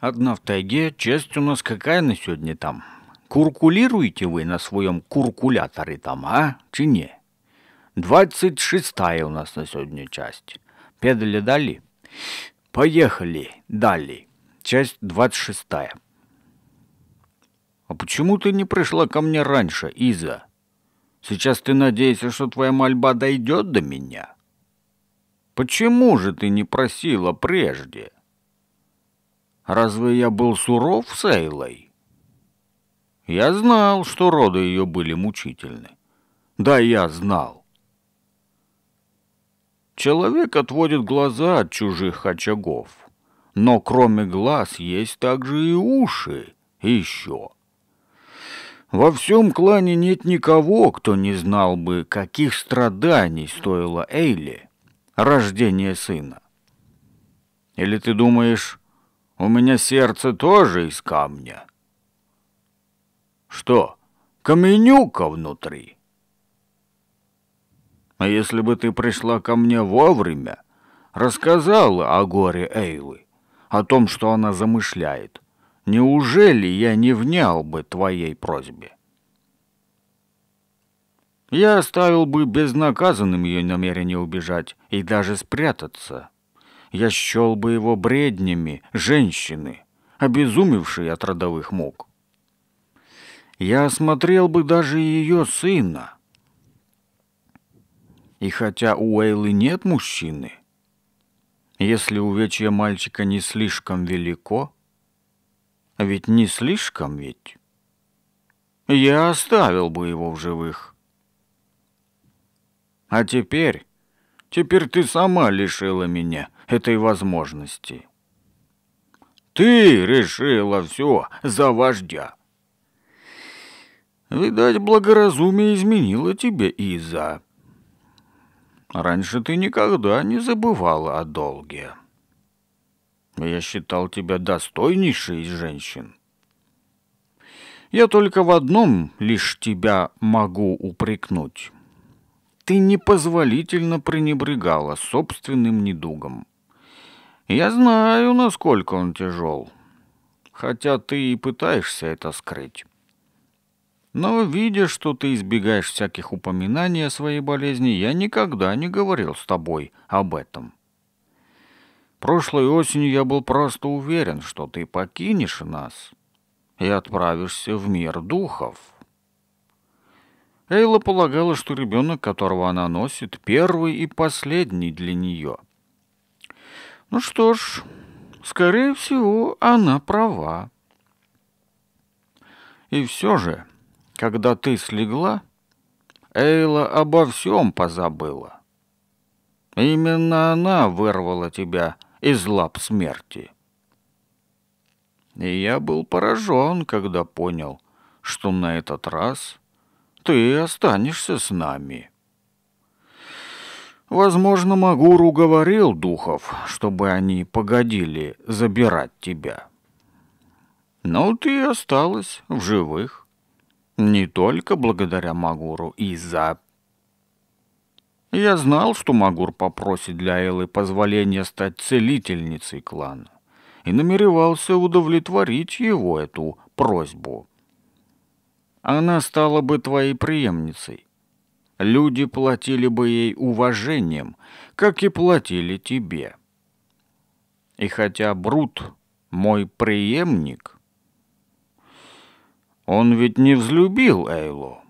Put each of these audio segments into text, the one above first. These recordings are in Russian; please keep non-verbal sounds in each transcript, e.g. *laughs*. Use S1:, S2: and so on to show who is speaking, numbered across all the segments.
S1: Одна в тайге, честь у нас какая на сегодня там? Куркулируете вы на своем куркуляторе там, а? Чи не? Двадцать шестая у нас на сегодня часть. Педали дали? Поехали, дали. Часть двадцать шестая. А почему ты не пришла ко мне раньше, Иза? Сейчас ты надеешься, что твоя мольба дойдет до меня? Почему же ты не просила прежде? Разве я был суров с Эйлой? Я знал, что роды ее были мучительны. Да, я знал. Человек отводит глаза от чужих очагов, но кроме глаз есть также и уши, и еще. Во всем клане нет никого, кто не знал бы, каких страданий стоило Эйли рождение сына. Или ты думаешь, у меня сердце тоже из камня. Что, каменюка внутри? А если бы ты пришла ко мне вовремя, рассказала о горе Эйлы, о том, что она замышляет, неужели я не внял бы твоей просьбе? Я оставил бы безнаказанным ее намерение убежать и даже спрятаться я счел бы его бреднями женщины, обезумевшей от родовых мук. Я осмотрел бы даже ее сына. И хотя у Эйлы нет мужчины, если увечье мальчика не слишком велико, а ведь не слишком ведь, я оставил бы его в живых. А теперь Теперь ты сама лишила меня этой возможности. Ты решила все за вождя. Видать, благоразумие изменило тебе, Иза. Раньше ты никогда не забывала о долге. Я считал тебя достойнейшей из женщин. Я только в одном лишь тебя могу упрекнуть ты непозволительно пренебрегала собственным недугом. Я знаю, насколько он тяжел, хотя ты и пытаешься это скрыть. Но, видя, что ты избегаешь всяких упоминаний о своей болезни, я никогда не говорил с тобой об этом. Прошлой осенью я был просто уверен, что ты покинешь нас и отправишься в мир духов». Эйла полагала, что ребенок, которого она носит, первый и последний для нее. Ну что ж, скорее всего, она права. И все же, когда ты слегла, Эйла обо всем позабыла. Именно она вырвала тебя из лап смерти. И я был поражен, когда понял, что на этот раз ты останешься с нами». Возможно, Магур уговорил духов, чтобы они погодили забирать тебя. Но ты осталась в живых. Не только благодаря Магуру и за... Я знал, что Магур попросит для Эллы позволения стать целительницей клана и намеревался удовлетворить его эту просьбу она стала бы твоей преемницей. Люди платили бы ей уважением, как и платили тебе. И хотя Брут мой преемник, он ведь не взлюбил Эйло.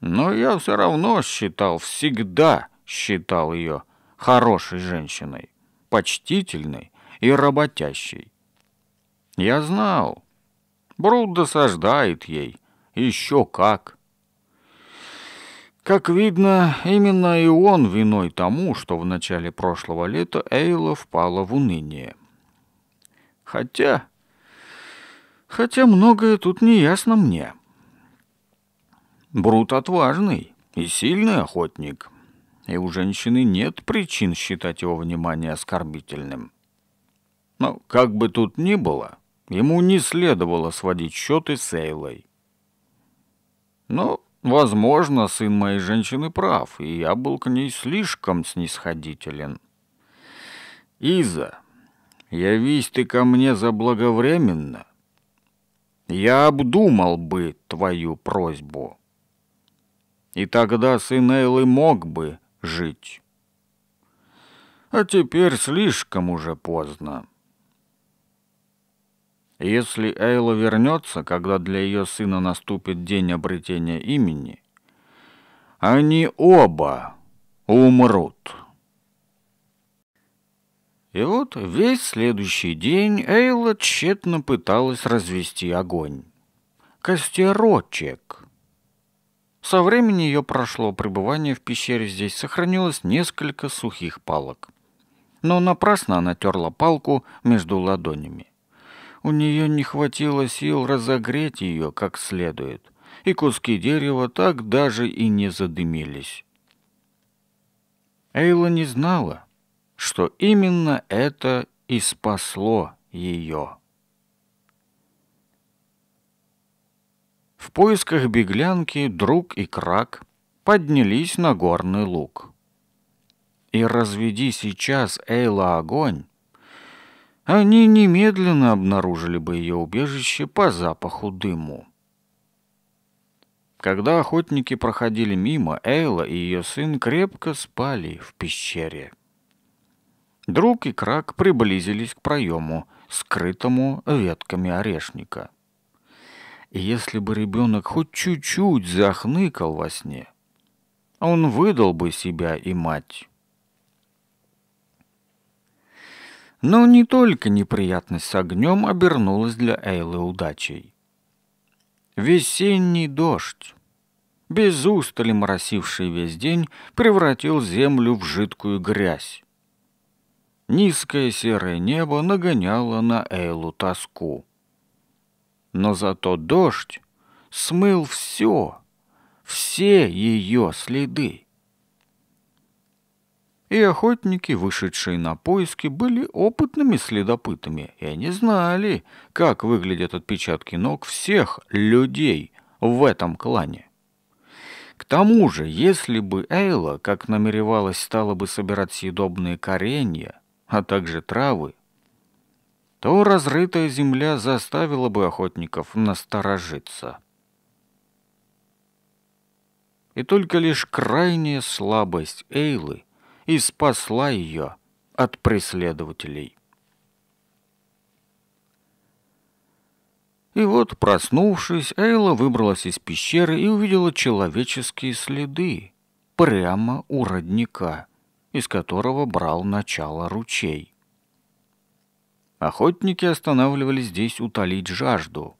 S1: Но я все равно считал, всегда считал ее хорошей женщиной, почтительной и работящей. Я знал, Брут досаждает ей. Еще как. Как видно, именно и он виной тому, что в начале прошлого лета Эйла впала в уныние. Хотя... Хотя многое тут не ясно мне. Брут отважный и сильный охотник, и у женщины нет причин считать его внимание оскорбительным. Но как бы тут ни было, Ему не следовало сводить счеты с Эйлой. Но, возможно, сын моей женщины прав, и я был к ней слишком снисходителен. «Иза, явись ты ко мне заблаговременно, я обдумал бы твою просьбу. И тогда сын Эйлы мог бы жить. А теперь слишком уже поздно. Если Эйла вернется, когда для ее сына наступит день обретения имени, они оба умрут. И вот весь следующий день Эйла тщетно пыталась развести огонь. Костерочек. Со времени ее прошло пребывание в пещере здесь сохранилось несколько сухих палок. Но напрасно она терла палку между ладонями. У нее не хватило сил разогреть ее как следует, и куски дерева так даже и не задымились. Эйла не знала, что именно это и спасло ее. В поисках беглянки друг и крак поднялись на горный луг. И разведи сейчас Эйла огонь, они немедленно обнаружили бы ее убежище по запаху дыму. Когда охотники проходили мимо, Эйла и ее сын крепко спали в пещере. Друг и Крак приблизились к проему, скрытому ветками орешника. И если бы ребенок хоть чуть-чуть захныкал во сне, он выдал бы себя и мать. Но не только неприятность с огнем обернулась для Эйлы удачей. Весенний дождь, без устали моросивший весь день, превратил землю в жидкую грязь. Низкое серое небо нагоняло на Эйлу тоску. Но зато дождь смыл все, все ее следы и охотники, вышедшие на поиски, были опытными следопытами, и они знали, как выглядят отпечатки ног всех людей в этом клане. К тому же, если бы Эйла, как намеревалась, стала бы собирать съедобные коренья, а также травы, то разрытая земля заставила бы охотников насторожиться. И только лишь крайняя слабость Эйлы и спасла ее от преследователей. И вот, проснувшись, Эйла выбралась из пещеры и увидела человеческие следы прямо у родника, из которого брал начало ручей. Охотники останавливались здесь утолить жажду.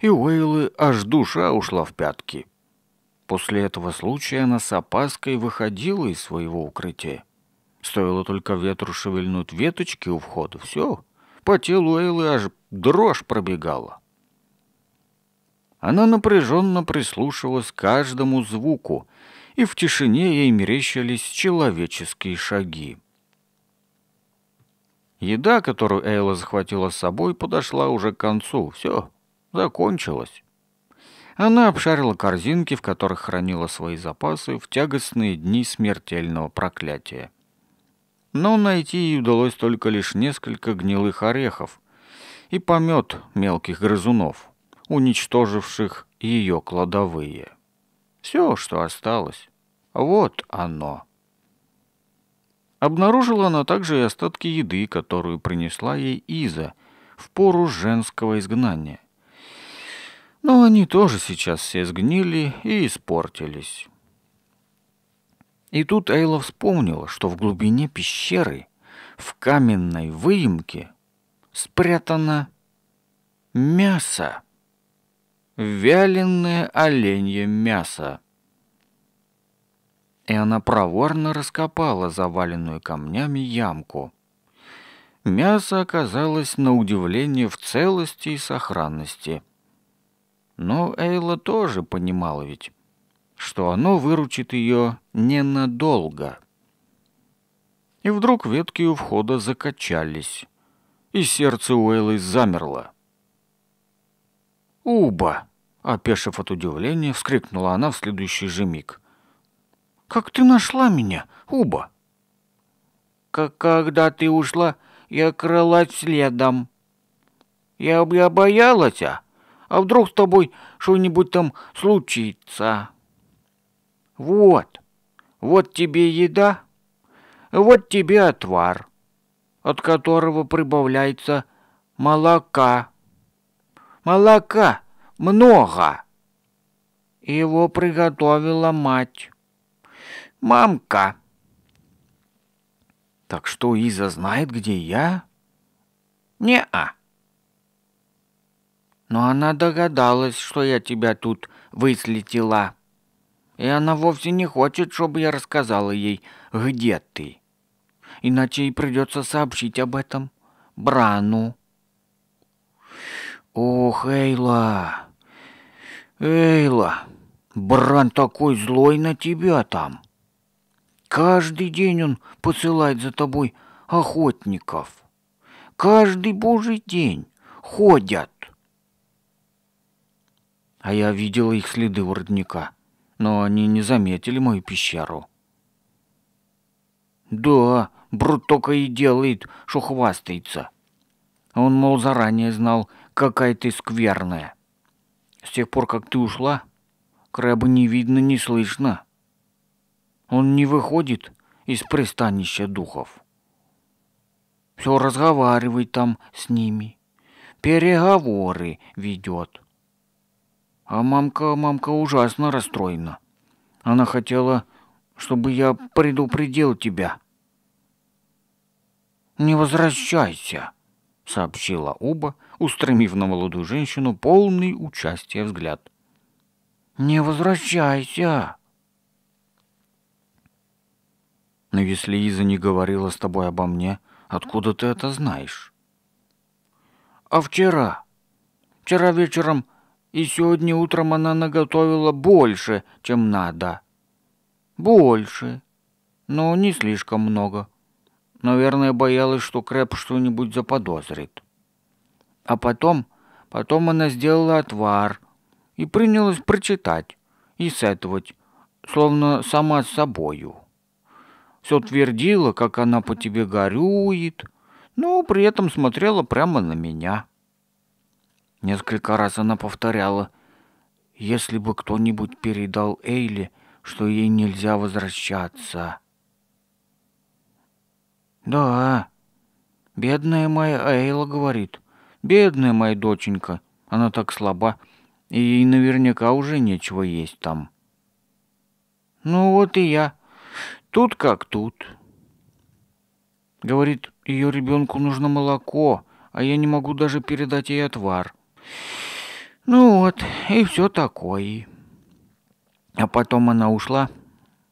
S1: И у Эйлы аж душа ушла в пятки. После этого случая она с опаской выходила из своего укрытия. Стоило только ветру шевельнуть веточки у входа, все, по телу Эйлы аж дрожь пробегала. Она напряженно прислушивалась к каждому звуку, и в тишине ей мерещились человеческие шаги. Еда, которую Эйла захватила с собой, подошла уже к концу. Все, закончилось. Она обшарила корзинки, в которых хранила свои запасы в тягостные дни смертельного проклятия. Но найти ей удалось только лишь несколько гнилых орехов и помет мелких грызунов, уничтоживших ее кладовые. Все, что осталось, вот оно. Обнаружила она также и остатки еды, которую принесла ей Иза в пору женского изгнания. Но они тоже сейчас все сгнили и испортились. И тут Эйла вспомнила, что в глубине пещеры, в каменной выемке, спрятано мясо. Вяленое оленье мясо. И она проворно раскопала заваленную камнями ямку. Мясо оказалось на удивление в целости и сохранности – но Эйла тоже понимала ведь, что оно выручит ее ненадолго. И вдруг ветки у входа закачались, и сердце у Эйлы замерло. «Уба!» — опешив от удивления, вскрикнула она в следующий же миг. «Как ты нашла меня, Уба?» Как «Когда ты ушла, я крылась следом. Я, я боялась, а?» А вдруг с тобой что-нибудь там случится? Вот, вот тебе еда, вот тебе отвар, от которого прибавляется молока. Молока много. Его приготовила мать. Мамка. Так что Иза знает, где я? Не-а. Но она догадалась, что я тебя тут выследила. И она вовсе не хочет, чтобы я рассказала ей, где ты. Иначе ей придется сообщить об этом Брану. Ох, Эйла, Эйла, Бран такой злой на тебя там. Каждый день он посылает за тобой охотников. Каждый божий день ходят а я видел их следы у родника, но они не заметили мою пещеру. Да, Брут только и делает, что хвастается. Он, мол, заранее знал, какая ты скверная. С тех пор, как ты ушла, краба не видно, не слышно. Он не выходит из пристанища духов. Все разговаривает там с ними, переговоры ведет. А мамка, мамка ужасно расстроена. Она хотела, чтобы я предупредил тебя. «Не возвращайся», — сообщила уба, устремив на молодую женщину полный участия взгляд. «Не возвращайся!» «Но если Иза не говорила с тобой обо мне, откуда ты это знаешь?» «А вчера? Вчера вечером и сегодня утром она наготовила больше, чем надо. Больше. Но не слишком много. Наверное, боялась, что Крэп что-нибудь заподозрит. А потом, потом она сделала отвар и принялась прочитать и сетовать, словно сама с собою. Все твердила, как она по тебе горюет, но при этом смотрела прямо на меня. Несколько раз она повторяла, если бы кто-нибудь передал Эйли, что ей нельзя возвращаться. «Да, бедная моя Эйла, — говорит, — бедная моя доченька, она так слаба, и ей наверняка уже нечего есть там». «Ну вот и я, тут как тут». Говорит, ее ребенку нужно молоко, а я не могу даже передать ей отвар. Ну вот, и все такое. А потом она ушла,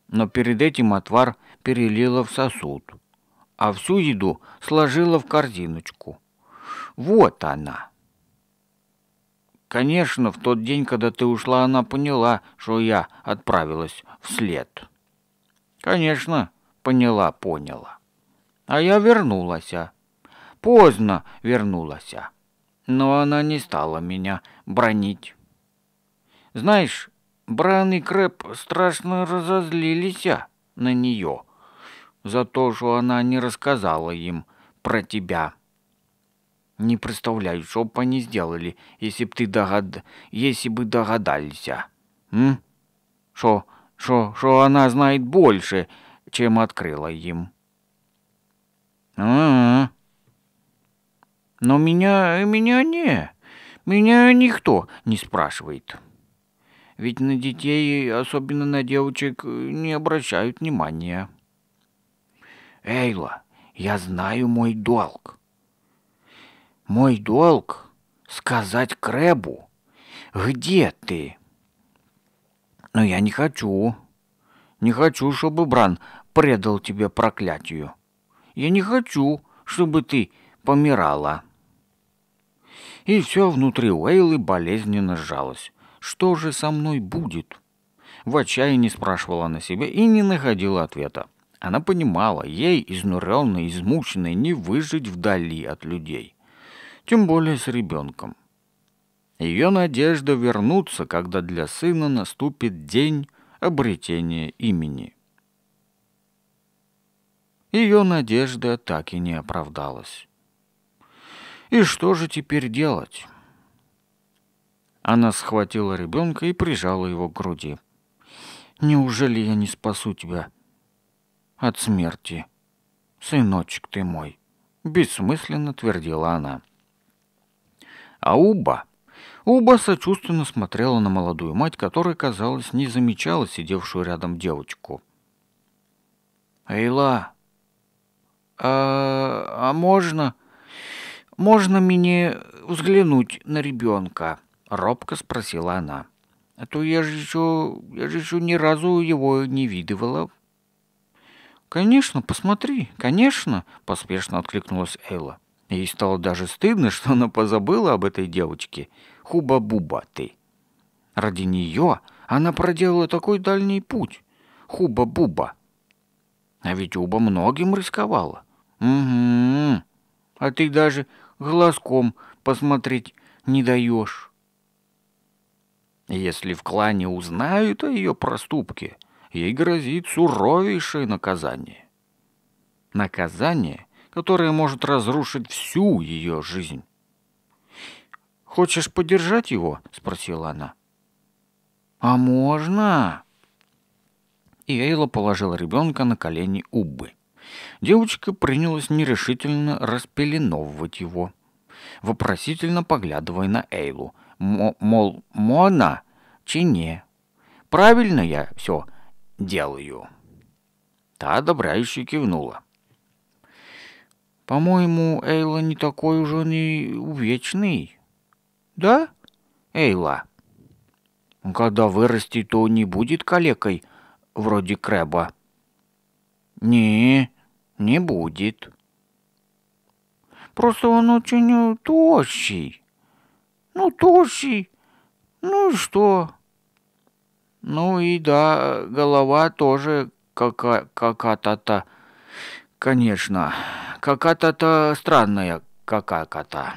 S1: но перед этим отвар перелила в сосуд, а всю еду сложила в корзиночку. Вот она. Конечно, в тот день, когда ты ушла, она поняла, что я отправилась вслед. Конечно, поняла, поняла. А я вернулась. А. Поздно вернулась. А но она не стала меня бронить. Знаешь, Бран и Крэп страшно разозлились на нее за то, что она не рассказала им про тебя. Не представляю, что бы они сделали, если бы ты догад... если бы догадались. Что, что, что она знает больше, чем открыла им. А-а-а. Но меня, меня не, меня никто не спрашивает. Ведь на детей, особенно на девочек, не обращают внимания. Эйла, я знаю мой долг. Мой долг — сказать Крэбу, где ты? Но я не хочу. Не хочу, чтобы Бран предал тебе проклятию. Я не хочу, чтобы ты помирала и все внутри Уэйлы болезненно сжалось. «Что же со мной будет?» В отчаянии спрашивала она себя и не находила ответа. Она понимала, ей, изнуренной, измученной, не выжить вдали от людей. Тем более с ребенком. Ее надежда вернуться, когда для сына наступит день обретения имени. Ее надежда так и не оправдалась. И что же теперь делать? Она схватила ребенка и прижала его к груди. «Неужели я не спасу тебя от смерти? Сыночек ты мой!» — бессмысленно твердила она. А Уба... Уба сочувственно смотрела на молодую мать, которая, казалось, не замечала сидевшую рядом девочку. «Эйла, а, а можно «Можно мне взглянуть на ребенка?» — робко спросила она. «А то я же еще, я же еще ни разу его не видывала». «Конечно, посмотри, конечно!» — поспешно откликнулась Элла. Ей стало даже стыдно, что она позабыла об этой девочке. Хуба-буба ты. Ради нее она проделала такой дальний путь. Хуба-буба. А ведь Уба многим рисковала. Угу. А ты даже глазком посмотреть не даешь. Если в клане узнают о ее проступке, ей грозит суровейшее наказание. Наказание, которое может разрушить всю ее жизнь. «Хочешь поддержать его?» — спросила она. «А можно?» И Эйла положила ребенка на колени Уббы. Девочка принялась нерешительно распеленовывать его, вопросительно поглядывая на Эйлу. М мол, Мона, чине. Правильно я все делаю. Та одобряюще кивнула. По-моему, Эйла не такой уж он и увечный. Да, Эйла? Когда вырастет, то не будет калекой, вроде Крэба. Не, не будет. Просто он очень э, тощий. Ну, тощий. Ну и что? Ну и да, голова тоже какая-то-то, конечно, какая-то странная какая-то.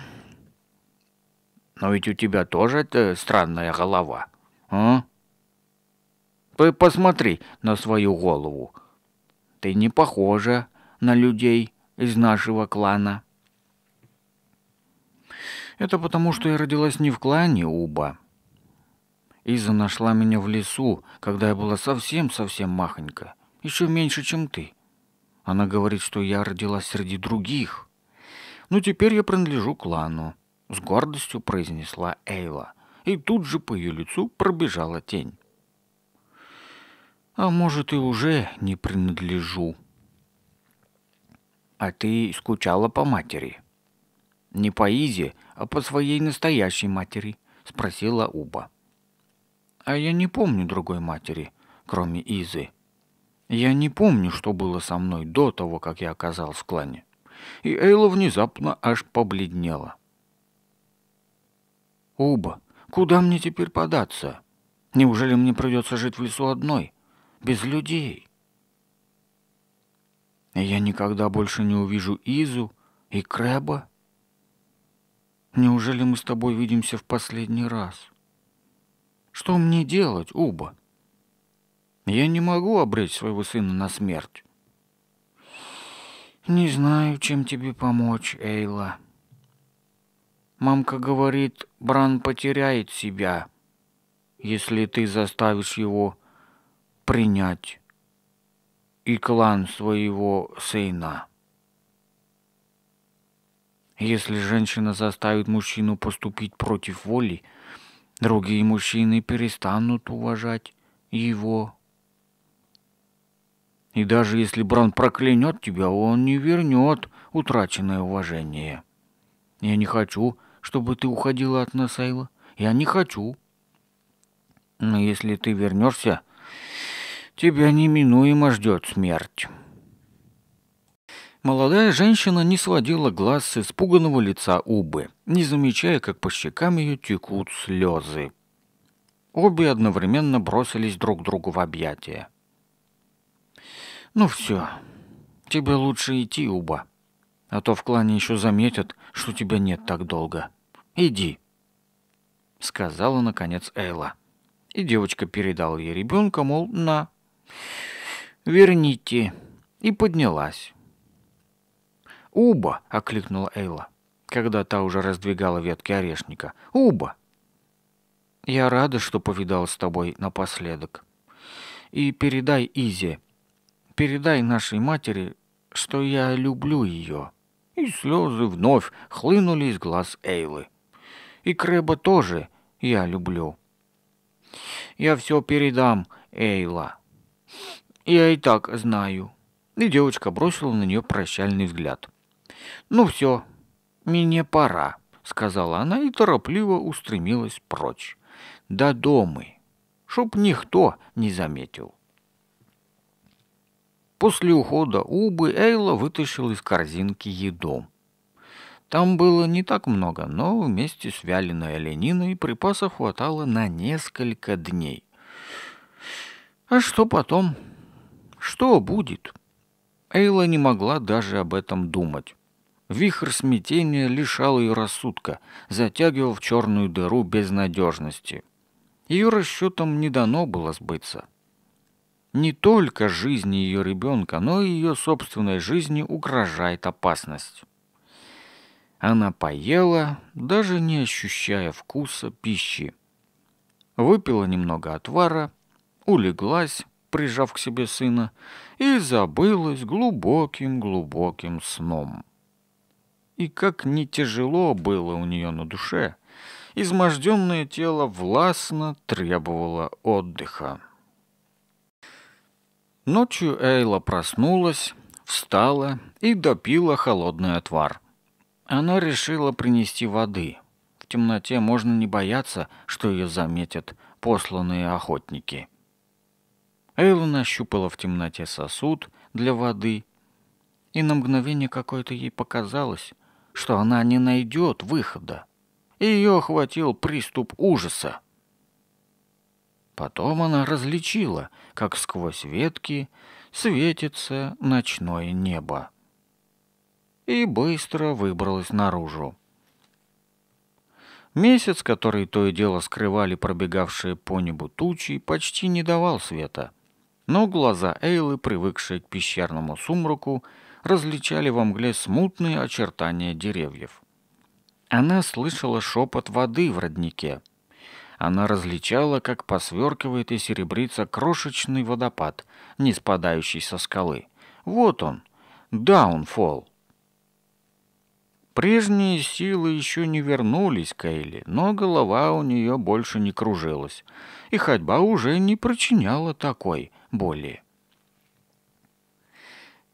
S1: Но ведь у тебя тоже это странная голова, а? Ты посмотри на свою голову. Ты не похожа на людей из нашего клана. Это потому, что я родилась не в клане Уба. Иза нашла меня в лесу, когда я была совсем-совсем махонька, еще меньше, чем ты. Она говорит, что я родилась среди других. Но «Ну, теперь я принадлежу клану, с гордостью произнесла Эйла, и тут же по ее лицу пробежала тень. А может и уже не принадлежу, а ты скучала по матери? Не по Изе, а по своей настоящей матери, спросила Уба. А я не помню другой матери, кроме Изы. Я не помню, что было со мной до того, как я оказалась в клане. И Эйла внезапно аж побледнела. «Уба, куда мне теперь податься? Неужели мне придется жить в лесу одной, без людей?» я никогда больше не увижу Изу и Крэба? Неужели мы с тобой видимся в последний раз? Что мне делать, Уба? Я не могу обречь своего сына на смерть. Не знаю, чем тебе помочь, Эйла. Мамка говорит, Бран потеряет себя, если ты заставишь его принять и клан своего сына. Если женщина заставит мужчину поступить против воли, другие мужчины перестанут уважать его. И даже если Бран проклянет тебя, он не вернет утраченное уважение. Я не хочу, чтобы ты уходила от насайла. Я не хочу. Но если ты вернешься, тебя неминуемо ждет смерть. Молодая женщина не сводила глаз с испуганного лица Убы, не замечая, как по щекам ее текут слезы. Обе одновременно бросились друг другу в объятия. «Ну все, тебе лучше идти, Уба, а то в клане еще заметят, что тебя нет так долго. Иди», — сказала наконец Эйла. И девочка передала ей ребенка, мол, на, «Верните!» и поднялась. «Уба!» — окликнула Эйла, когда та уже раздвигала ветки орешника. «Уба!» «Я рада, что повидала с тобой напоследок. И передай Изе, передай нашей матери, что я люблю ее». И слезы вновь хлынули из глаз Эйлы. «И Крэба тоже я люблю». «Я все передам, Эйла», я и так знаю. И девочка бросила на нее прощальный взгляд. Ну все, мне пора, сказала она и торопливо устремилась прочь. До домы, чтоб никто не заметил. После ухода Убы Эйла вытащил из корзинки еду. Там было не так много, но вместе с вяленой олениной припасов хватало на несколько дней. А что потом? Что будет? Эйла не могла даже об этом думать. Вихрь смятения лишал ее рассудка, затягивал в черную дыру безнадежности. Ее расчетам не дано было сбыться. Не только жизни ее ребенка, но и ее собственной жизни угрожает опасность. Она поела, даже не ощущая вкуса пищи. Выпила немного отвара, улеглась, прижав к себе сына, и забылась глубоким-глубоким сном. И как не тяжело было у нее на душе, изможденное тело властно требовало отдыха. Ночью Эйла проснулась, встала и допила холодный отвар. Она решила принести воды. В темноте можно не бояться, что ее заметят посланные охотники. А Эйлон нащупала в темноте сосуд для воды, и на мгновение какое-то ей показалось, что она не найдет выхода. Ее охватил приступ ужаса. Потом она различила, как сквозь ветки светится ночное небо. И быстро выбралась наружу. Месяц, который то и дело скрывали пробегавшие по небу тучи, почти не давал света — но глаза Эйлы, привыкшие к пещерному сумраку, различали во мгле смутные очертания деревьев. Она слышала шепот воды в роднике. Она различала, как посверкивает и серебрится крошечный водопад, не спадающий со скалы. Вот он, Даунфолл. Прежние силы еще не вернулись к Эйли, но голова у нее больше не кружилась, и ходьба уже не причиняла такой – боли.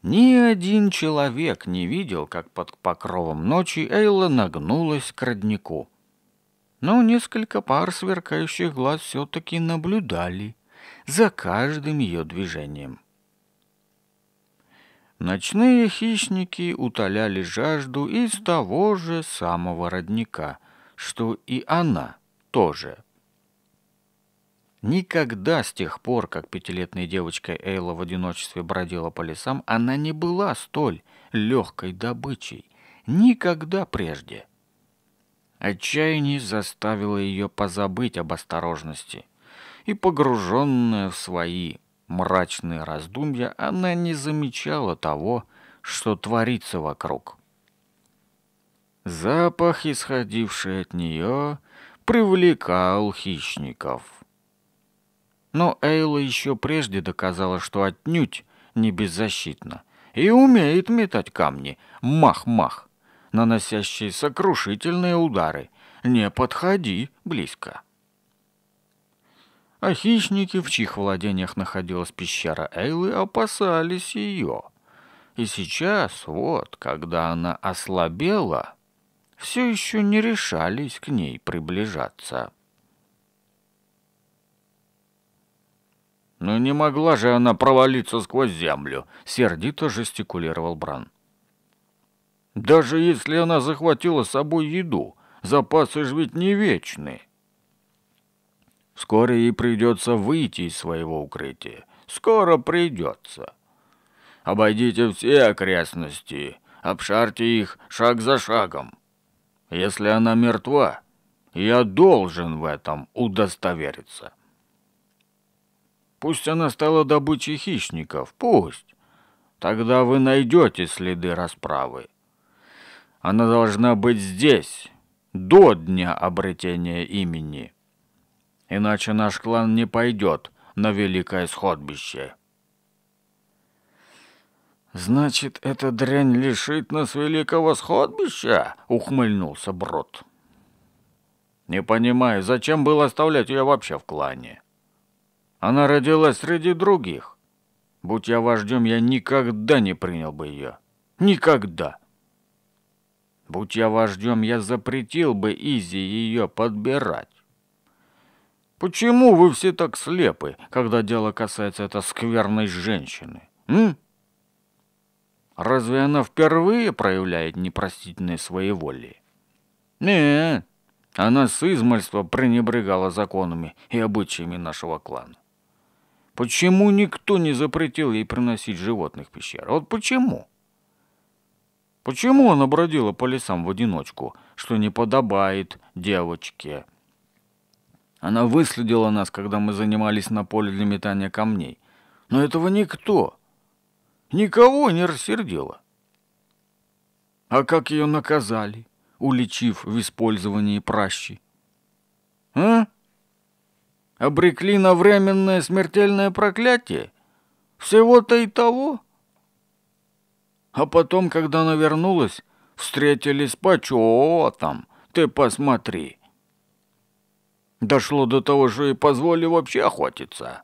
S1: Ни один человек не видел, как под покровом ночи Эйла нагнулась к роднику. Но несколько пар сверкающих глаз все-таки наблюдали за каждым ее движением. Ночные хищники утоляли жажду из того же самого родника, что и она тоже Никогда с тех пор, как пятилетная девочка Эйла в одиночестве бродила по лесам, она не была столь легкой добычей. Никогда прежде. Отчаяние заставило ее позабыть об осторожности. И погруженная в свои мрачные раздумья, она не замечала того, что творится вокруг. Запах, исходивший от нее, привлекал хищников — но Эйла еще прежде доказала, что отнюдь не беззащитна. И умеет метать камни. Мах-мах. Наносящие сокрушительные удары. Не подходи близко. А хищники, в чьих владениях находилась пещера Эйлы, опасались ее. И сейчас, вот, когда она ослабела, все еще не решались к ней приближаться. «Но «Ну, не могла же она провалиться сквозь землю!» — сердито жестикулировал Бран. «Даже если она захватила с собой еду, запасы же ведь не вечны!» Скоро ей придется выйти из своего укрытия. Скоро придется!» «Обойдите все окрестности, обшарьте их шаг за шагом. Если она мертва, я должен в этом удостовериться!» Пусть она стала добычей хищников, пусть. Тогда вы найдете следы расправы. Она должна быть здесь, до дня обретения имени. Иначе наш клан не пойдет на великое сходбище. «Значит, эта дрянь лишит нас великого сходбища?» — ухмыльнулся Брод. «Не понимаю, зачем было оставлять ее вообще в клане?» Она родилась среди других. Будь я вождем, я никогда не принял бы ее. Никогда. Будь я вождем, я запретил бы Изи ее подбирать. Почему вы все так слепы, когда дело касается этой скверной женщины? М? Разве она впервые проявляет непростительные свои воли? Не, она с измальства пренебрегала законами и обычаями нашего клана. Почему никто не запретил ей приносить животных в пещеру? Вот почему? Почему она бродила по лесам в одиночку, что не подобает девочке? Она выследила нас, когда мы занимались на поле для метания камней. Но этого никто, никого не рассердило. А как ее наказали, уличив в использовании пращи? А? обрекли на временное смертельное проклятие? Всего-то и того. А потом, когда она вернулась, встретились почетом. Ты посмотри. Дошло до того, что и позволили вообще охотиться.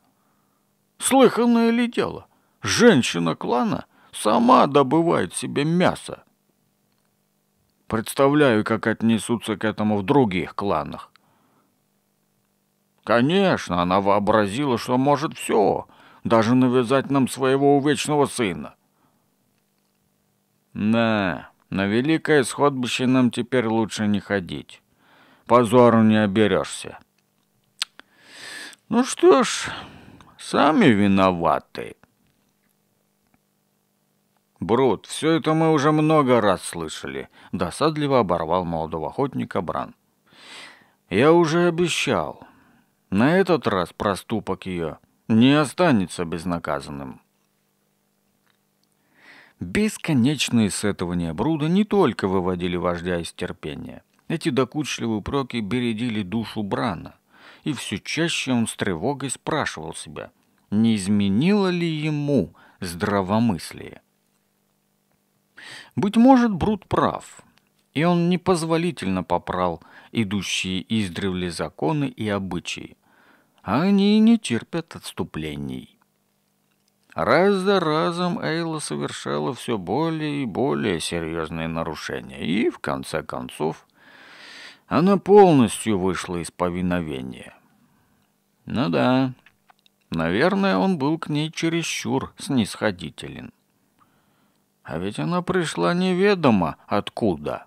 S1: Слыханное ли дело? Женщина клана сама добывает себе мясо. Представляю, как отнесутся к этому в других кланах. Конечно, она вообразила, что может все, даже навязать нам своего увечного сына. Да, на великое сходбище нам теперь лучше не ходить. Позору не оберешься. Ну что ж, сами виноваты. Брут, все это мы уже много раз слышали. Досадливо оборвал молодого охотника Бран. Я уже обещал, на этот раз проступок ее не останется безнаказанным. Бесконечные сетования Бруда не только выводили вождя из терпения. Эти докучливые проки бередили душу Брана. И все чаще он с тревогой спрашивал себя, не изменило ли ему здравомыслие. Быть может, Брут прав и он непозволительно попрал идущие издревле законы и обычаи. Они не терпят отступлений. Раз за разом Эйла совершала все более и более серьезные нарушения, и, в конце концов, она полностью вышла из повиновения. Ну да, наверное, он был к ней чересчур снисходителен. А ведь она пришла неведомо откуда.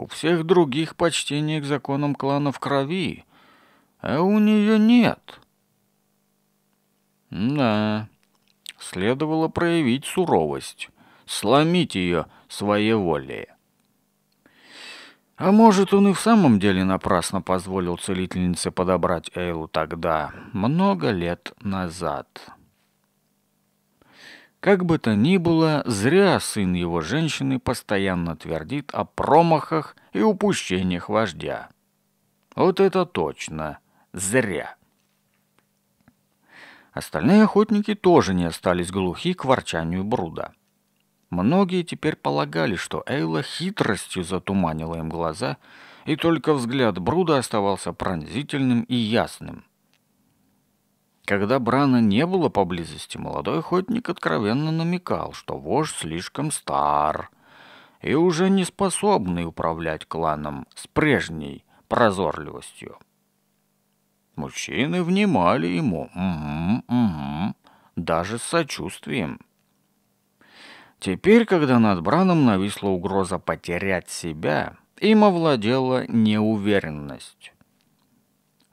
S1: У всех других почтение к законам клана в крови, а у нее нет. Да, следовало проявить суровость, сломить ее своеволие. А может, он и в самом деле напрасно позволил целительнице подобрать Эйлу тогда, много лет назад. Как бы то ни было, зря сын его женщины постоянно твердит о промахах и упущениях вождя. Вот это точно. Зря. Остальные охотники тоже не остались глухи к ворчанию Бруда. Многие теперь полагали, что Эйла хитростью затуманила им глаза, и только взгляд Бруда оставался пронзительным и ясным. Когда Брана не было поблизости, молодой охотник откровенно намекал, что вождь слишком стар и уже не способный управлять кланом с прежней прозорливостью. Мужчины внимали ему, угу, угу, даже с сочувствием. Теперь, когда над Браном нависла угроза потерять себя, им овладела неуверенность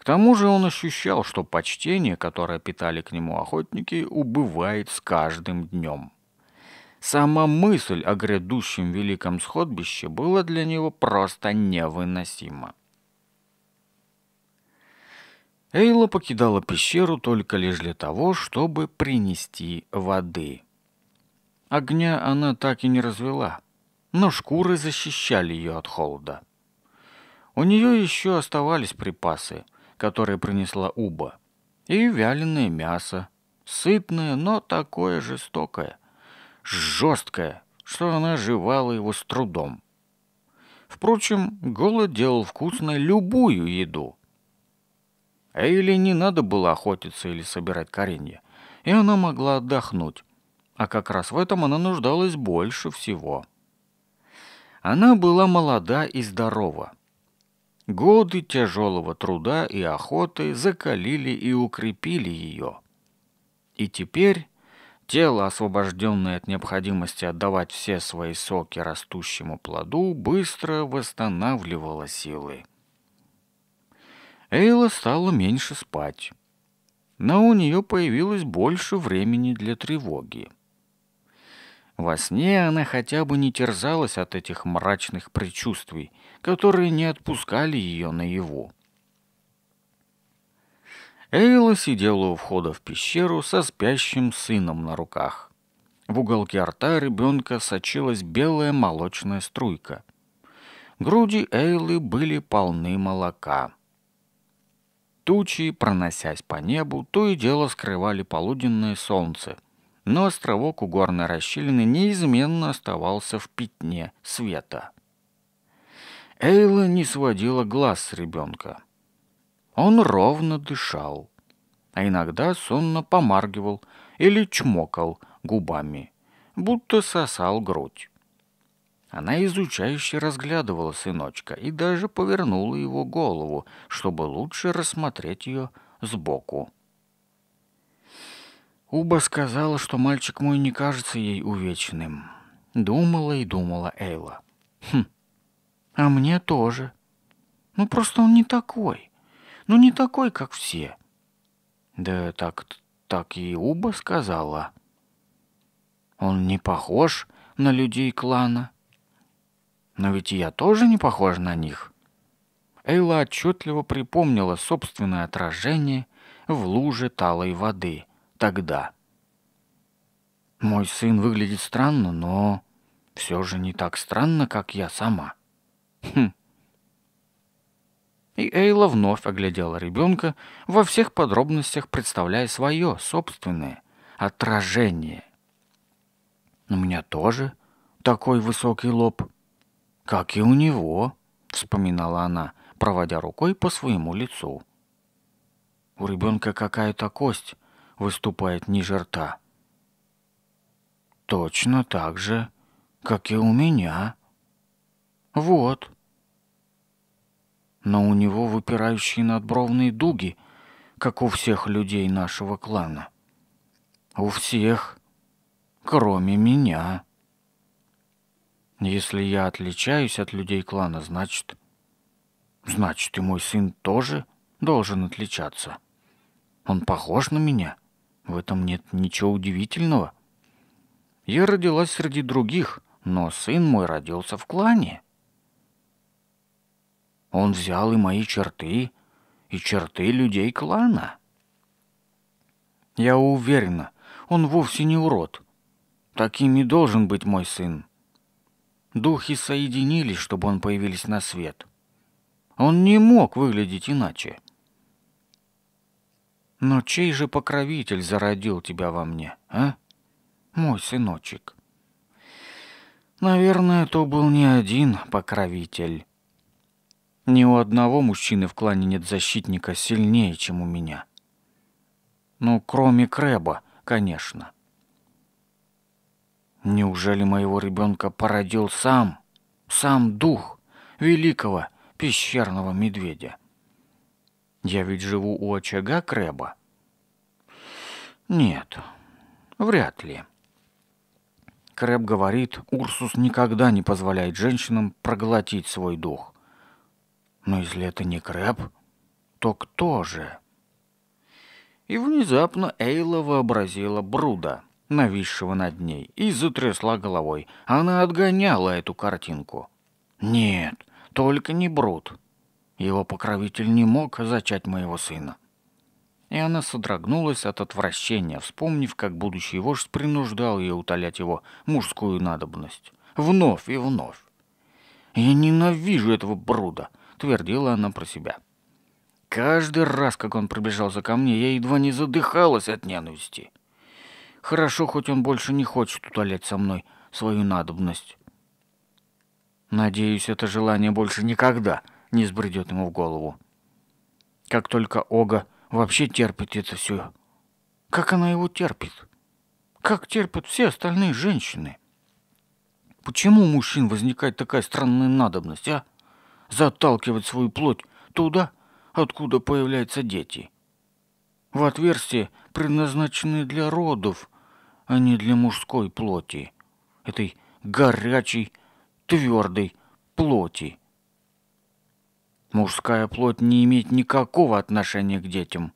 S1: тому же он ощущал, что почтение, которое питали к нему охотники, убывает с каждым днем. Сама мысль о грядущем великом сходбище была для него просто невыносима. Эйла покидала пещеру только лишь для того, чтобы принести воды. Огня она так и не развела, но шкуры защищали ее от холода. У нее еще оставались припасы — которые принесла Уба, и вяленое мясо, сытное, но такое жестокое, жесткое, что она жевала его с трудом. Впрочем, голод делал вкусной любую еду. Эйли а не надо было охотиться или собирать коренья, и она могла отдохнуть, а как раз в этом она нуждалась больше всего. Она была молода и здорова, Годы тяжелого труда и охоты закалили и укрепили ее. И теперь тело, освобожденное от необходимости отдавать все свои соки растущему плоду, быстро восстанавливало силы. Эйла стала меньше спать, но у нее появилось больше времени для тревоги. Во сне она хотя бы не терзалась от этих мрачных предчувствий – которые не отпускали ее наяву. Эйла сидела у входа в пещеру со спящим сыном на руках. В уголке рта ребенка сочилась белая молочная струйка. Груди Эйлы были полны молока. Тучи, проносясь по небу, то и дело скрывали полуденное солнце, но островок у горной расщелины неизменно оставался в пятне света. Эйла не сводила глаз с ребенка. Он ровно дышал, а иногда сонно помаргивал или чмокал губами, будто сосал грудь. Она изучающе разглядывала сыночка и даже повернула его голову, чтобы лучше рассмотреть ее сбоку. Уба сказала, что мальчик мой не кажется ей увечным. Думала и думала Эйла. Хм, а мне тоже. Ну просто он не такой. Ну не такой, как все. Да так, так и Уба сказала. Он не похож на людей клана. Но ведь и я тоже не похож на них. Эйла отчетливо припомнила собственное отражение в луже талой воды тогда. Мой сын выглядит странно, но все же не так странно, как я сама. Хм. И Эйла вновь оглядела ребенка, во всех подробностях представляя свое, собственное, отражение. «У меня тоже такой высокий лоб, как и у него», — вспоминала она, проводя рукой по своему лицу. «У ребенка какая-то кость выступает ниже рта». «Точно так же, как и у меня», вот. Но у него выпирающие надбровные дуги, как у всех людей нашего клана. У всех, кроме меня. Если я отличаюсь от людей клана, значит... Значит, и мой сын тоже должен отличаться. Он похож на меня. В этом нет ничего удивительного. Я родилась среди других, но сын мой родился в клане. Он взял и мои черты, и черты людей клана. Я уверена, он вовсе не урод. Таким и должен быть мой сын. Духи соединились, чтобы он появился на свет. Он не мог выглядеть иначе. Но чей же покровитель зародил тебя во мне, а? Мой сыночек. Наверное, то был не один покровитель. Ни у одного мужчины в клане нет защитника сильнее, чем у меня. Ну, кроме Крэба, конечно. Неужели моего ребенка породил сам, сам дух великого пещерного медведя? Я ведь живу у очага Крэба. Нет, вряд ли. Крэб говорит, Урсус никогда не позволяет женщинам проглотить свой дух. Но если это не Крэп, то кто же? И внезапно Эйла вообразила Бруда, нависшего над ней, и затрясла головой. Она отгоняла эту картинку. Нет, только не Бруд. Его покровитель не мог зачать моего сына. И она содрогнулась от отвращения, вспомнив, как будущий вождь принуждал ее утолять его мужскую надобность. Вновь и вновь. «Я ненавижу этого Бруда твердила она про себя. Каждый раз, как он пробежался ко мне, я едва не задыхалась от ненависти. Хорошо, хоть он больше не хочет утолять со мной свою надобность. Надеюсь, это желание больше никогда не сбредет ему в голову. Как только Ога вообще терпит это все. Как она его терпит? Как терпят все остальные женщины? Почему у мужчин возникает такая странная надобность, а? заталкивать свою плоть туда, откуда появляются дети. В отверстия, предназначенные для родов, а не для мужской плоти, этой горячей, твердой плоти. Мужская плоть не имеет никакого отношения к детям.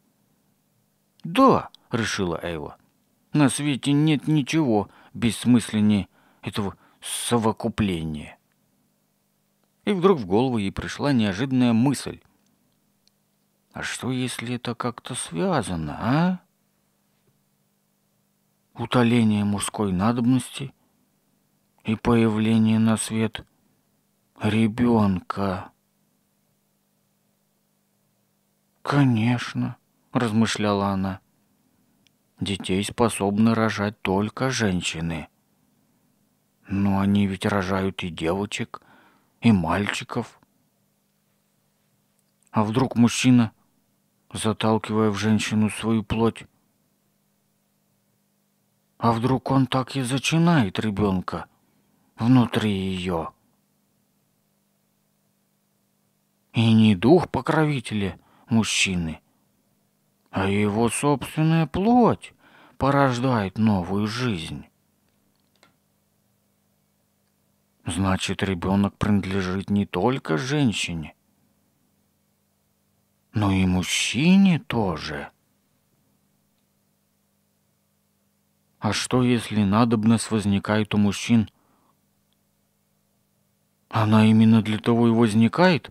S1: «Да», — решила Эйла, — «на свете нет ничего бессмысленнее этого совокупления». И вдруг в голову ей пришла неожиданная мысль. «А что, если это как-то связано, а?» «Утоление мужской надобности и появление на свет ребенка». «Конечно», — размышляла она, — «детей способны рожать только женщины». «Но они ведь рожают и девочек, и мальчиков. А вдруг мужчина, заталкивая в женщину свою плоть, а вдруг он так и зачинает ребенка внутри ее? И не дух покровителя мужчины, а его собственная плоть порождает новую жизнь. Значит, ребенок принадлежит не только женщине, но и мужчине тоже. А что, если надобность возникает у мужчин? Она именно для того и возникает,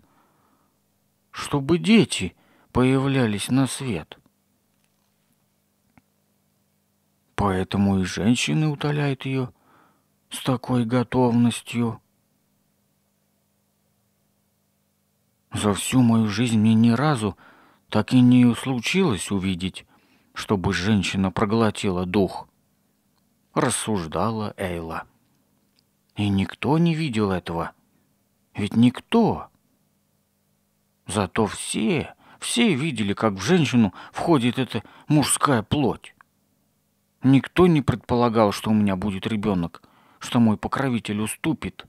S1: чтобы дети появлялись на свет. Поэтому и женщины утоляют ее – с такой готовностью. За всю мою жизнь мне ни разу так и не случилось увидеть, чтобы женщина проглотила дух, рассуждала Эйла. И никто не видел этого. Ведь никто. Зато все, все видели, как в женщину входит эта мужская плоть. Никто не предполагал, что у меня будет ребенок — что мой покровитель уступит.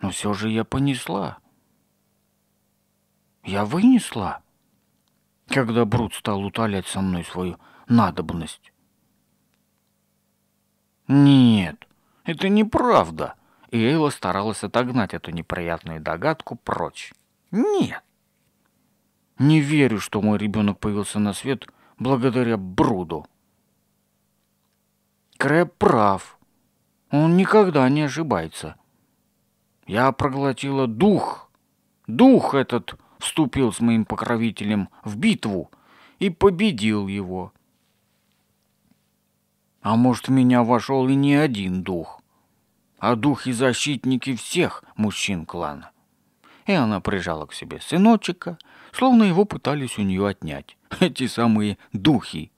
S1: Но все же я понесла. Я вынесла, когда Брут стал утолять со мной свою надобность. Нет, это неправда. И Эйла старалась отогнать эту неприятную догадку прочь. Нет. Не верю, что мой ребенок появился на свет благодаря Бруду. Крэп прав. Он никогда не ошибается. Я проглотила дух. Дух этот вступил с моим покровителем в битву и победил его. А может, в меня вошел и не один дух, а дух и защитники всех мужчин клана. И она прижала к себе сыночка, словно его пытались у нее отнять. *laughs* Эти самые духи.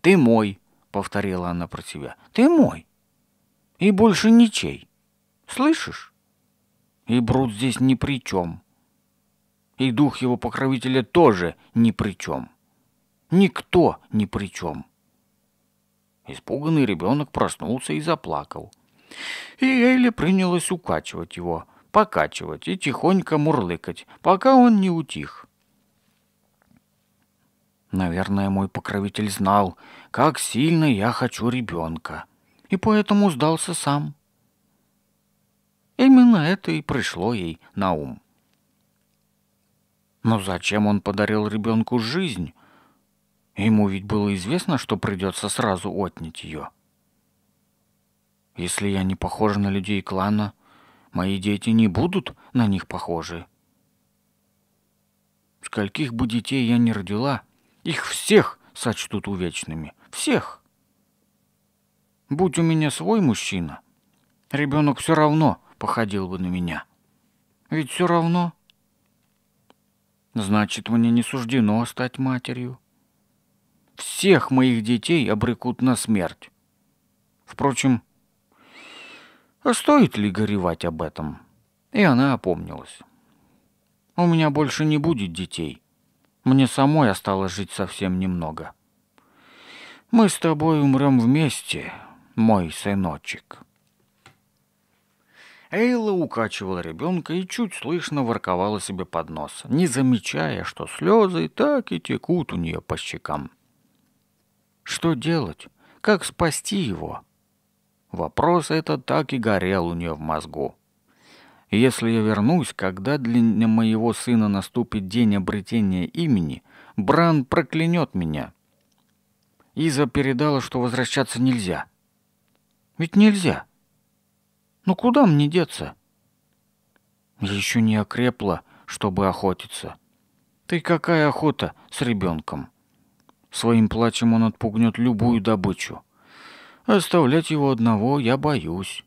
S1: «Ты мой», — повторила она про себя, — «ты мой». И больше ничей. Слышишь? И Брут здесь ни при чем. И дух его покровителя тоже ни при чем. Никто ни при чем. Испуганный ребенок проснулся и заплакал. И Эйли принялась укачивать его, покачивать и тихонько мурлыкать, пока он не утих. Наверное, мой покровитель знал, как сильно я хочу ребенка и поэтому сдался сам. Именно это и пришло ей на ум. Но зачем он подарил ребенку жизнь? Ему ведь было известно, что придется сразу отнять ее. Если я не похожа на людей клана, мои дети не будут на них похожи. Скольких бы детей я не родила, их всех сочтут увечными. Всех. Будь у меня свой мужчина, ребенок все равно походил бы на меня. Ведь все равно. Значит, мне не суждено стать матерью. Всех моих детей обрекут на смерть. Впрочем, а стоит ли горевать об этом? И она опомнилась. У меня больше не будет детей. Мне самой осталось жить совсем немного. Мы с тобой умрем вместе, мой сыночек». Эйла укачивала ребенка и чуть слышно ворковала себе под нос, не замечая, что слезы так и текут у нее по щекам. Что делать? Как спасти его? Вопрос этот так и горел у нее в мозгу. Если я вернусь, когда для моего сына наступит день обретения имени, Бран проклянет меня. Иза передала, что возвращаться нельзя — ведь нельзя. Ну куда мне деться? еще не окрепло, чтобы охотиться. Ты какая охота с ребенком? Своим плачем он отпугнет любую добычу. Оставлять его одного я боюсь.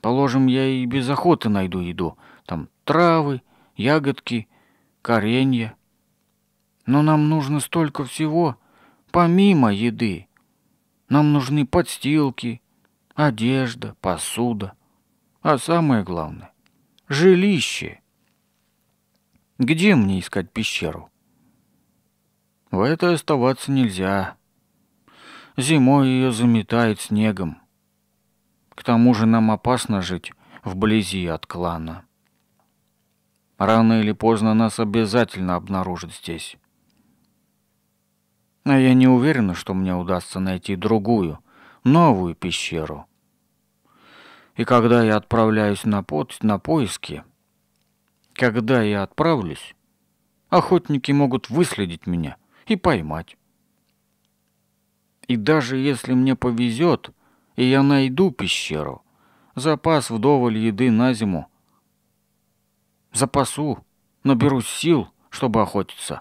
S1: Положим, я и без охоты найду еду. Там травы, ягодки, коренья. Но нам нужно столько всего, помимо еды. Нам нужны подстилки, одежда, посуда. А самое главное — жилище. Где мне искать пещеру? В этой оставаться нельзя. Зимой ее заметает снегом. К тому же нам опасно жить вблизи от клана. Рано или поздно нас обязательно обнаружат здесь. А я не уверена, что мне удастся найти другую, новую пещеру. И когда я отправляюсь на, под, на поиски, когда я отправлюсь, охотники могут выследить меня и поймать. И даже если мне повезет, и я найду пещеру, запас вдоволь еды на зиму, запасу, наберусь сил, чтобы охотиться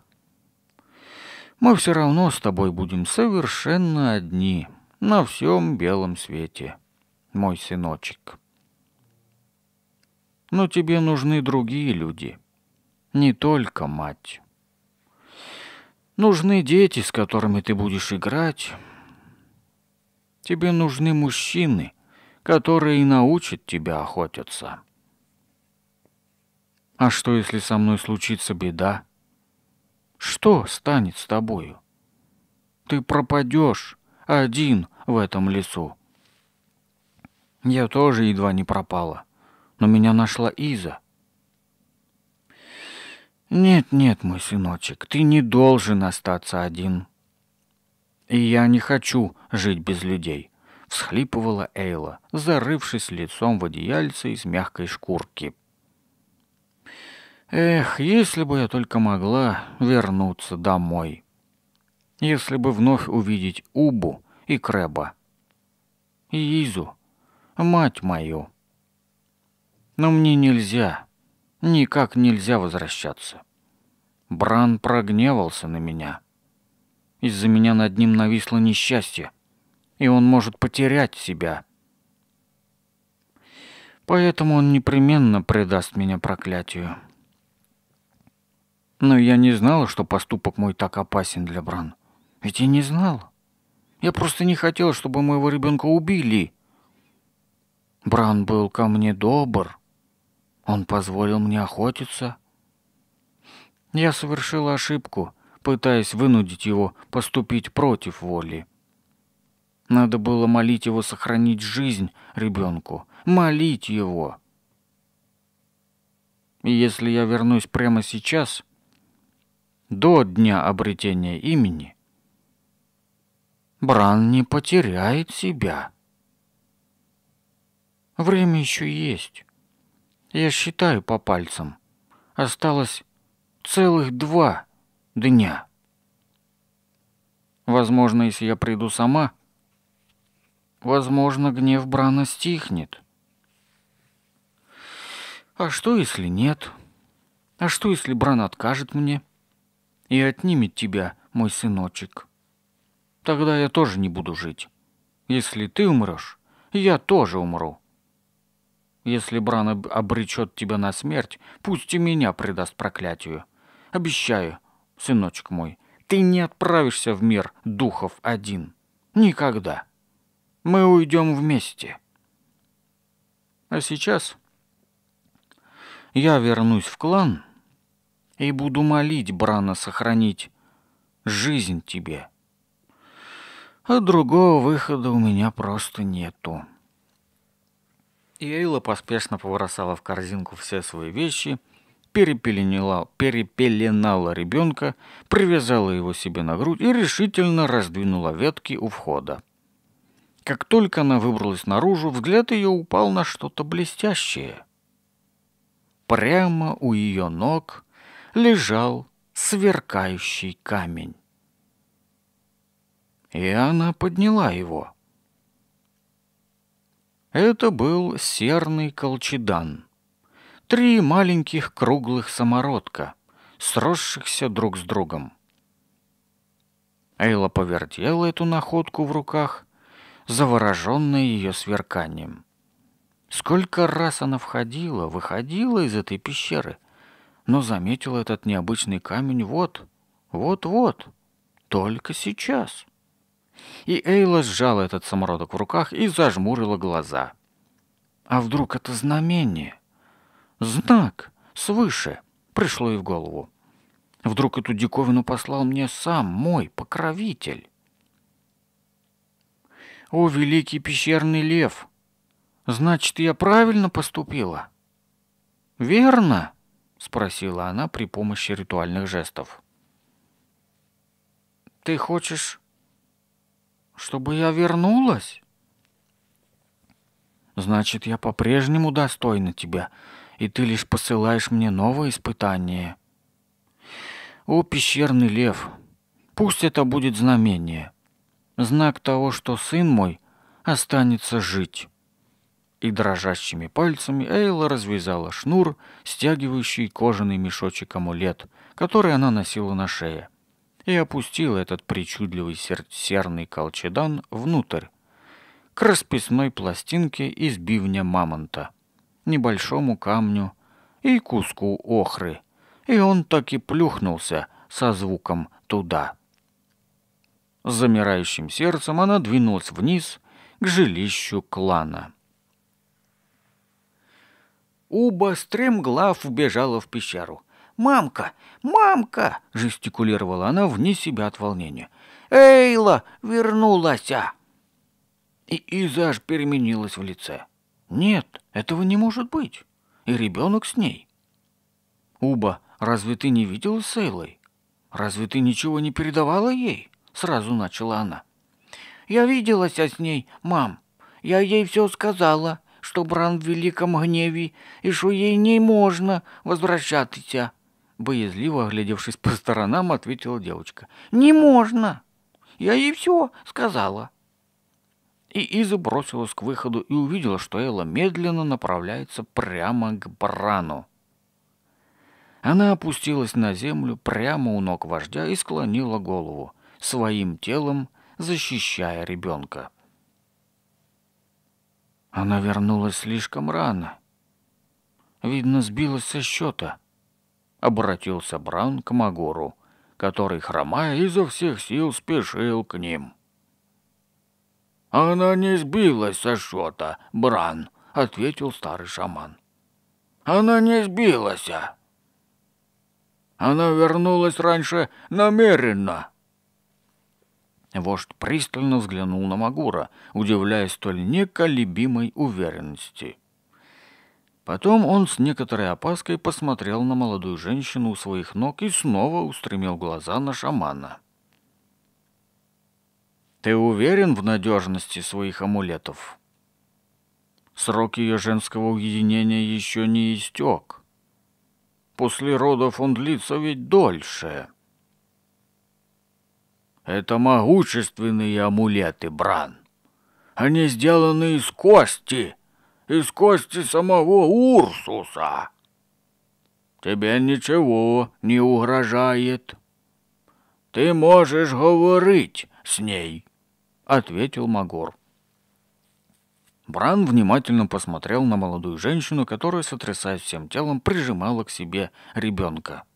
S1: мы все равно с тобой будем совершенно одни на всем белом свете, мой сыночек. Но тебе нужны другие люди, не только мать. Нужны дети, с которыми ты будешь играть. Тебе нужны мужчины, которые научат тебя охотиться. А что, если со мной случится беда? Что станет с тобою? Ты пропадешь один в этом лесу. Я тоже едва не пропала, но меня нашла Иза. Нет, нет, мой сыночек, ты не должен остаться один. И я не хочу жить без людей, всхлипывала Эйла, зарывшись лицом в одеяльце из мягкой шкурки. Эх, если бы я только могла вернуться домой. Если бы вновь увидеть Убу и Крэба. И Изу, мать мою. Но мне нельзя, никак нельзя возвращаться. Бран прогневался на меня. Из-за меня над ним нависло несчастье, и он может потерять себя. Поэтому он непременно предаст меня проклятию. Но я не знала, что поступок мой так опасен для Бран. Ведь я не знала. Я просто не хотела, чтобы моего ребенка убили. Бран был ко мне добр. Он позволил мне охотиться. Я совершила ошибку, пытаясь вынудить его поступить против воли. Надо было молить его сохранить жизнь ребенку. Молить его. И если я вернусь прямо сейчас, до дня обретения имени, Бран не потеряет себя. Время еще есть. Я считаю по пальцам. Осталось целых два дня. Возможно, если я приду сама, возможно, гнев Брана стихнет. А что, если нет? А что, если Бран откажет мне? — и отнимет тебя, мой сыночек. Тогда я тоже не буду жить. Если ты умрешь, я тоже умру. Если Бран обречет тебя на смерть, пусть и меня предаст проклятию. Обещаю, сыночек мой, ты не отправишься в мир духов один. Никогда. Мы уйдем вместе. А сейчас я вернусь в клан и буду молить Брана сохранить жизнь тебе. А другого выхода у меня просто нету. И Эйла поспешно побросала в корзинку все свои вещи, перепеленила, перепеленала ребенка, привязала его себе на грудь и решительно раздвинула ветки у входа. Как только она выбралась наружу, взгляд ее упал на что-то блестящее. Прямо у ее ног лежал сверкающий камень. И она подняла его. Это был серный колчедан. Три маленьких круглых самородка, сросшихся друг с другом. Эйла повертела эту находку в руках, завороженная ее сверканием. Сколько раз она входила, выходила из этой пещеры, но заметил этот необычный камень вот, вот-вот, только сейчас. И Эйла сжала этот самородок в руках и зажмурила глаза. А вдруг это знамение? Знак свыше пришло ей в голову. Вдруг эту диковину послал мне сам мой покровитель. О, великий пещерный лев! Значит, я правильно поступила? Верно? спросила она при помощи ритуальных жестов. Ты хочешь, чтобы я вернулась? Значит, я по-прежнему достойна тебя, и ты лишь посылаешь мне новое испытание. О, пещерный лев, пусть это будет знамение, знак того, что сын мой останется жить и дрожащими пальцами Эйла развязала шнур, стягивающий кожаный мешочек амулет, который она носила на шее, и опустила этот причудливый серный колчедан внутрь, к расписной пластинке из бивня мамонта, небольшому камню и куску охры, и он так и плюхнулся со звуком туда. С замирающим сердцем она двинулась вниз к жилищу клана. Уба стремглав убежала в пещеру. «Мамка! Мамка!» – жестикулировала она вне себя от волнения. «Эйла вернулась!» И Иза аж переменилась в лице. «Нет, этого не может быть. И ребенок с ней». «Уба, разве ты не видел с Эйлой? Разве ты ничего не передавала ей?» Сразу начала она. «Я виделась с ней, мам. Я ей все сказала. Что бран в великом гневе, и что ей не можно возвращаться. Боязливо, оглядевшись по сторонам, ответила девочка. «Не можно!» Я ей все сказала. И Иза бросилась к выходу и увидела, что Элла медленно направляется прямо к Брану. Она опустилась на землю прямо у ног вождя и склонила голову, своим телом защищая ребенка. Она вернулась слишком рано. Видно, сбилась со счета. Обратился Браун к Магору, который, хромая, изо всех сил спешил к ним. «Она не сбилась со счета, Бран», — ответил старый шаман. «Она не сбилась, Она вернулась раньше намеренно. Вождь пристально взглянул на Магура, удивляясь столь неколебимой уверенности. Потом он с некоторой опаской посмотрел на молодую женщину у своих ног и снова устремил глаза на шамана. «Ты уверен в надежности своих амулетов?» Срок ее женского уединения еще не истек. После родов он длится ведь дольше. Это могущественные амулеты, Бран. Они сделаны из кости, из кости самого Урсуса. Тебе ничего не угрожает. Ты можешь говорить с ней, — ответил Магор. Бран внимательно посмотрел на молодую женщину, которая, сотрясаясь всем телом, прижимала к себе ребенка. —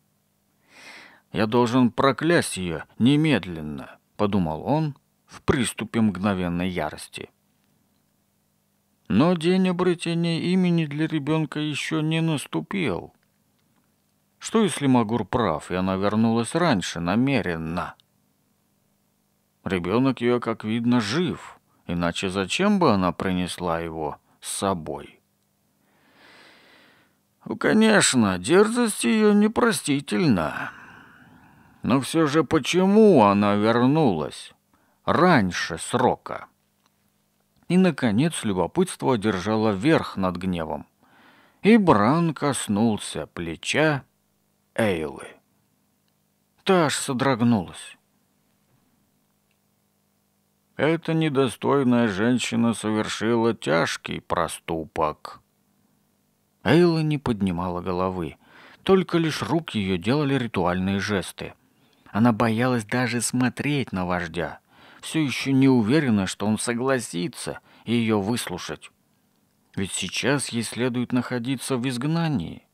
S1: я должен проклясть ее немедленно», — подумал он в приступе мгновенной ярости. Но день обретения имени для ребенка еще не наступил. Что, если Магур прав, и она вернулась раньше, намеренно? Ребенок ее, как видно, жив, иначе зачем бы она принесла его с собой? Ну, конечно, дерзость ее непростительна. Но все же почему она вернулась? Раньше срока. И, наконец, любопытство держало верх над гневом. И Бран коснулся плеча Эйлы. Та аж содрогнулась. Эта недостойная женщина совершила тяжкий проступок. Эйла не поднимала головы, только лишь руки ее делали ритуальные жесты — она боялась даже смотреть на вождя, все еще не уверена, что он согласится ее выслушать. Ведь сейчас ей следует находиться в изгнании.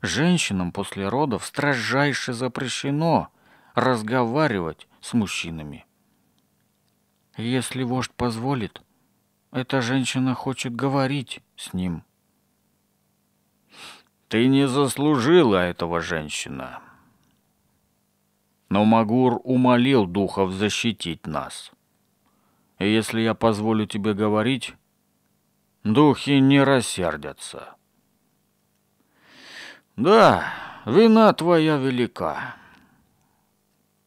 S1: Женщинам после родов строжайше запрещено разговаривать с мужчинами. Если вождь позволит, эта женщина хочет говорить с ним. «Ты не заслужила этого, женщина», но Магур умолил духов защитить нас. И если я позволю тебе говорить, духи не рассердятся. Да, вина твоя велика.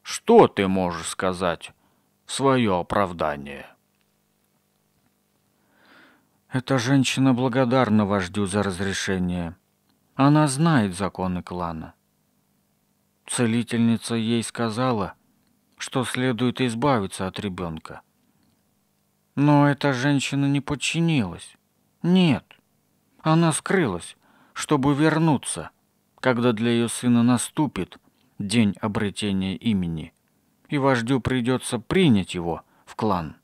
S1: Что ты можешь сказать в свое оправдание? Эта женщина благодарна вождю за разрешение. Она знает законы клана. Целительница ей сказала, что следует избавиться от ребенка. Но эта женщина не подчинилась. Нет, она скрылась, чтобы вернуться, когда для ее сына наступит день обретения имени, и вождю придется принять его в клан.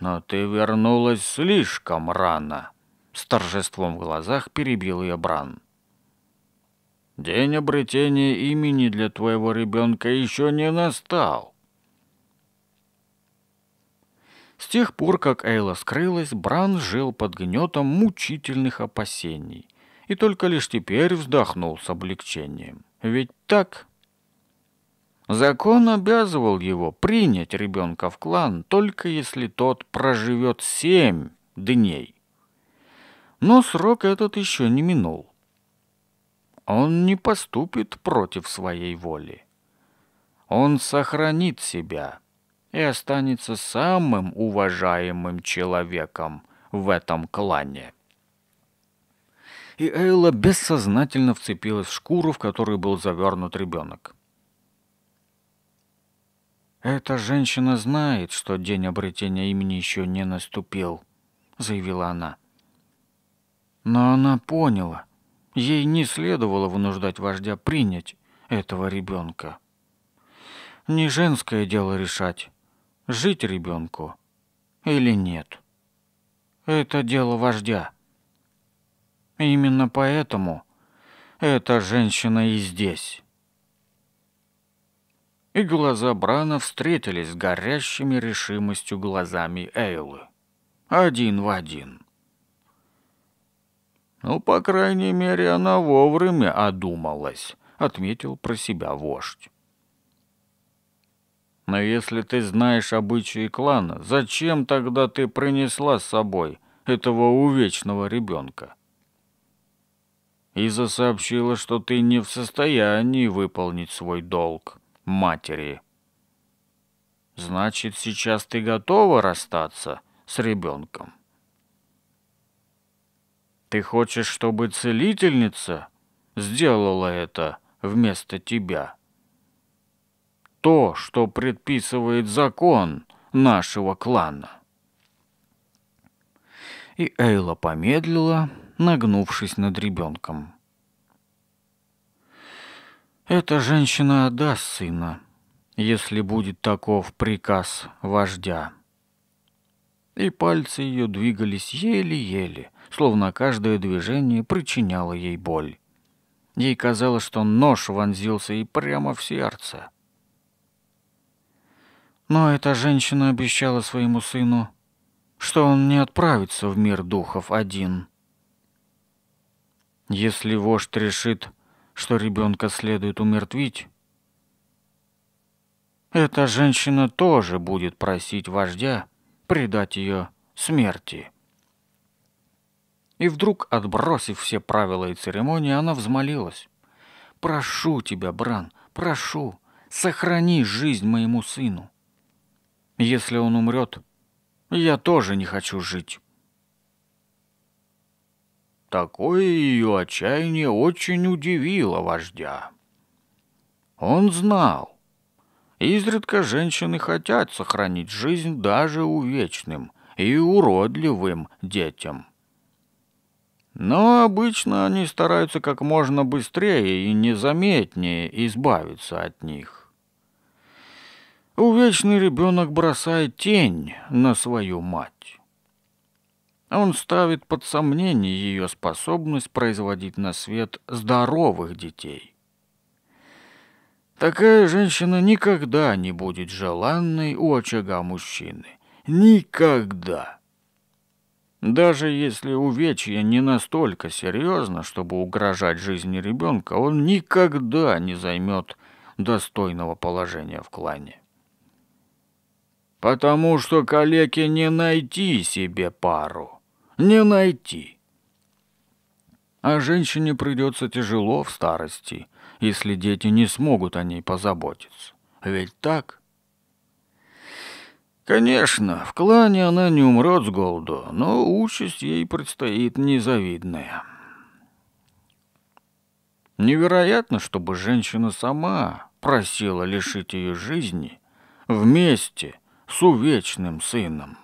S1: «Но ты вернулась слишком рано», — с торжеством в глазах перебил ее Бран. День обретения имени для твоего ребенка еще не настал. С тех пор, как Эйла скрылась, Бран жил под гнетом мучительных опасений и только лишь теперь вздохнул с облегчением. Ведь так? Закон обязывал его принять ребенка в клан, только если тот проживет семь дней. Но срок этот еще не минул. Он не поступит против своей воли. Он сохранит себя и останется самым уважаемым человеком в этом клане. И Эйла бессознательно вцепилась в шкуру, в которой был завернут ребенок. «Эта женщина знает, что день обретения имени еще не наступил», — заявила она. Но она поняла, Ей не следовало вынуждать вождя принять этого ребенка. Не женское дело решать, жить ребенку или нет. Это дело вождя. Именно поэтому эта женщина и здесь. И глаза Брана встретились с горящими решимостью глазами Эйлы. Один в один. «Ну, по крайней мере, она вовремя одумалась», — отметил про себя вождь. «Но если ты знаешь обычаи клана, зачем тогда ты принесла с собой этого увечного ребенка?» Иза сообщила, что ты не в состоянии выполнить свой долг матери. «Значит, сейчас ты готова расстаться с ребенком?» Ты хочешь, чтобы целительница сделала это вместо тебя? То, что предписывает закон нашего клана. И Эйла помедлила, нагнувшись над ребенком. Эта женщина отдаст сына, если будет таков приказ вождя. И пальцы ее двигались еле-еле, словно каждое движение причиняло ей боль. Ей казалось, что нож вонзился ей прямо в сердце. Но эта женщина обещала своему сыну, что он не отправится в мир духов один. Если вождь решит, что ребенка следует умертвить, эта женщина тоже будет просить вождя предать ее смерти. И вдруг, отбросив все правила и церемонии, она взмолилась. «Прошу тебя, Бран, прошу, сохрани жизнь моему сыну. Если он умрет, я тоже не хочу жить». Такое ее отчаяние очень удивило вождя. Он знал, изредка женщины хотят сохранить жизнь даже увечным и уродливым детям – но обычно они стараются как можно быстрее и незаметнее избавиться от них. Увечный ребенок бросает тень на свою мать. Он ставит под сомнение ее способность производить на свет здоровых детей. Такая женщина никогда не будет желанной у очага мужчины. Никогда. Даже если увечье не настолько серьезно, чтобы угрожать жизни ребенка, он никогда не займет достойного положения в клане. Потому что калеке не найти себе пару. Не найти. А женщине придется тяжело в старости, если дети не смогут о ней позаботиться. Ведь так? Конечно, в клане она не умрет с голоду, но участь ей предстоит незавидная. Невероятно, чтобы женщина сама просила лишить ее жизни вместе с увечным сыном.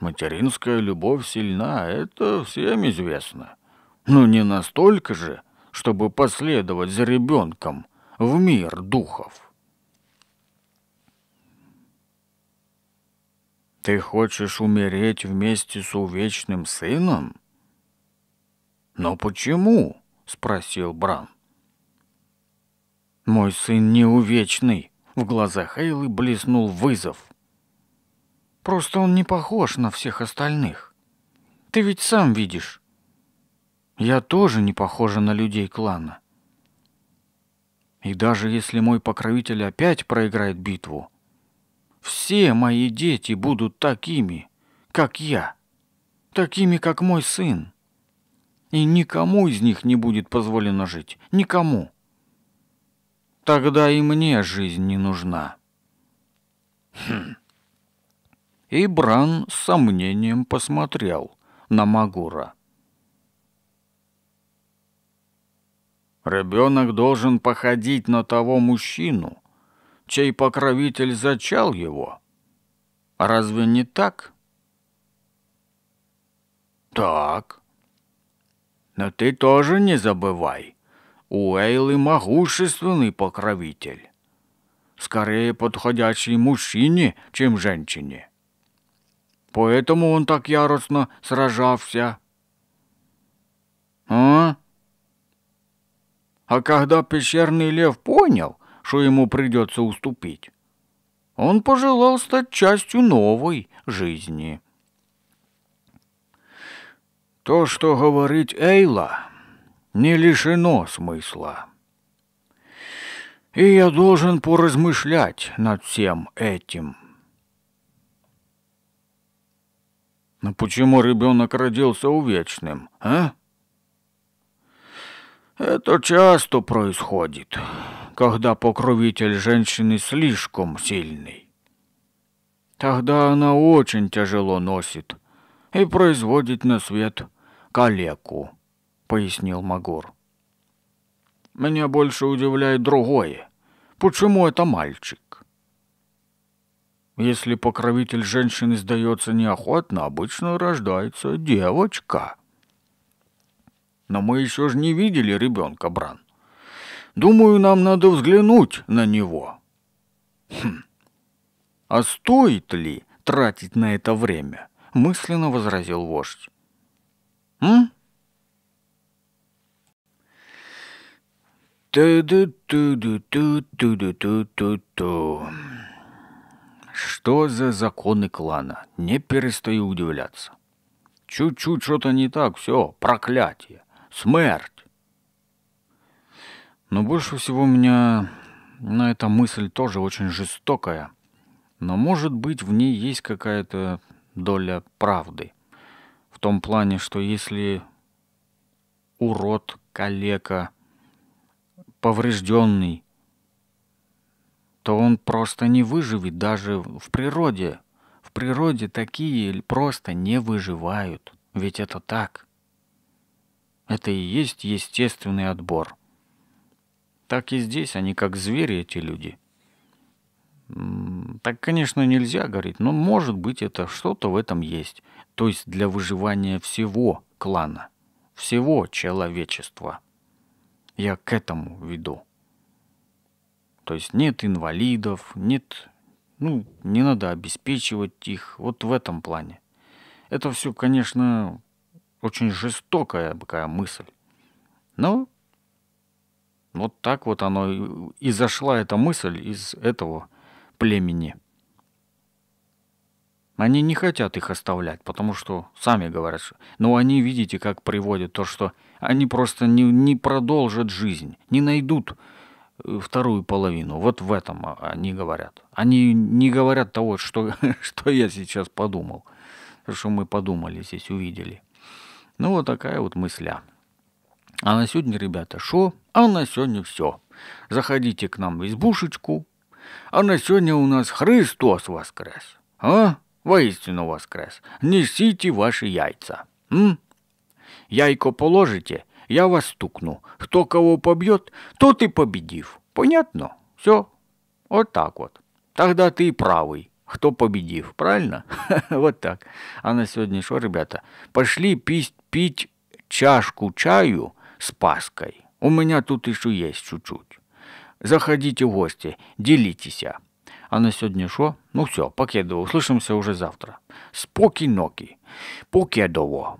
S1: Материнская любовь сильна, это всем известно. Но не настолько же, чтобы последовать за ребенком в мир духов. Ты хочешь умереть вместе с увечным сыном? Но почему? спросил Бран. Мой сын не увечный. В глазах Эйлы блеснул вызов. Просто он не похож на всех остальных. Ты ведь сам видишь. Я тоже не похожа на людей клана. И даже если мой покровитель опять проиграет битву, все мои дети будут такими, как я, такими, как мой сын. И никому из них не будет позволено жить, никому. Тогда и мне жизнь не нужна. Хм. И Бран с сомнением посмотрел на Магура. Ребенок должен походить на того мужчину, чей покровитель зачал его? Разве не так? Так. Но ты тоже не забывай. У Эйлы могущественный покровитель. Скорее подходящий мужчине, чем женщине. Поэтому он так яростно сражался. А? А когда пещерный лев понял, что ему придется уступить. Он пожелал стать частью новой жизни. То, что говорит Эйла, не лишено смысла. И я должен поразмышлять над всем этим. Но почему ребенок родился увечным, а? Это часто происходит, когда покровитель женщины слишком сильный. Тогда она очень тяжело носит и производит на свет калеку, пояснил Магур. Меня больше удивляет другое. Почему это мальчик? Если покровитель женщины сдается неохотно, обычно рождается девочка. Но мы еще же не видели ребенка, Бран. Думаю, нам надо взглянуть на него. Хм. А стоит ли тратить на это время? Мысленно возразил вождь. М? Ту-ду-ту-ду-ту-ту-ду-ту-ту-ту. Что за законы клана? Не перестаю удивляться. Чуть-чуть что-то не так, все, проклятие смерть. Но больше всего меня на эта мысль тоже очень жестокая. Но, может быть, в ней есть какая-то доля правды. В том плане, что если урод, калека, поврежденный, то он просто не выживет даже в природе. В природе такие просто не выживают. Ведь это так. Это и есть естественный отбор. Так и здесь они как звери, эти люди. Так, конечно, нельзя говорить, но может быть это что-то в этом есть. То есть для выживания всего клана, всего человечества. Я к этому веду. То есть нет инвалидов, нет... Ну, не надо обеспечивать их вот в этом плане. Это все, конечно, очень жестокая такая мысль. Но вот так вот оно и зашла эта мысль из этого племени. Они не хотят их оставлять, потому что сами говорят, что... Но ну, они, видите, как приводят то, что они просто не, не продолжат жизнь, не найдут э, вторую половину. Вот в этом они говорят. Они не говорят того, что, *laughs* что я сейчас подумал. Что мы подумали здесь, увидели. Ну, вот такая вот мысля. А на сегодня, ребята, шо? А на сегодня все. Заходите к нам в избушечку. А на сегодня у нас Христос воскрес. А? Воистину воскрес. Несите ваши яйца. М? Яйко положите, я вас стукну. Кто кого побьет, тот и победив. Понятно? Все. Вот так вот. Тогда ты правый кто победив, правильно? *laughs* вот так. А на сегодня что, ребята? Пошли пить пить чашку чаю с паской. У меня тут еще есть чуть-чуть. Заходите в гости, делитесь. А на сьогодні що? Ну все, покедово. Слышимся уже завтра. Спокійнокі. Покидово.